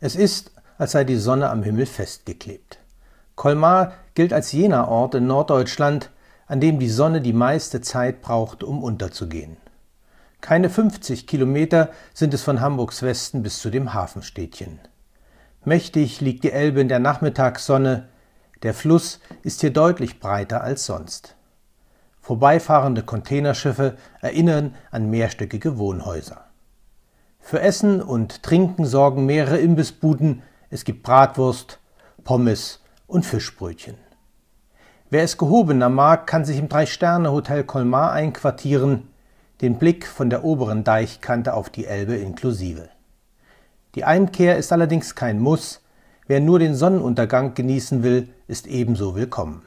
Es ist, als sei die Sonne am Himmel festgeklebt. Colmar gilt als jener Ort in Norddeutschland, an dem die Sonne die meiste Zeit braucht, um unterzugehen. Keine 50 Kilometer sind es von Hamburgs Westen bis zu dem Hafenstädtchen. Mächtig liegt die Elbe in der Nachmittagssonne, der Fluss ist hier deutlich breiter als sonst. Vorbeifahrende Containerschiffe erinnern an mehrstöckige Wohnhäuser. Für Essen und Trinken sorgen mehrere Imbissbuden. Es gibt Bratwurst, Pommes und Fischbrötchen. Wer es gehobener mag, kann sich im Drei-Sterne-Hotel Colmar einquartieren, den Blick von der oberen Deichkante auf die Elbe inklusive. Die Einkehr ist allerdings kein Muss. Wer nur den Sonnenuntergang genießen will, ist ebenso willkommen.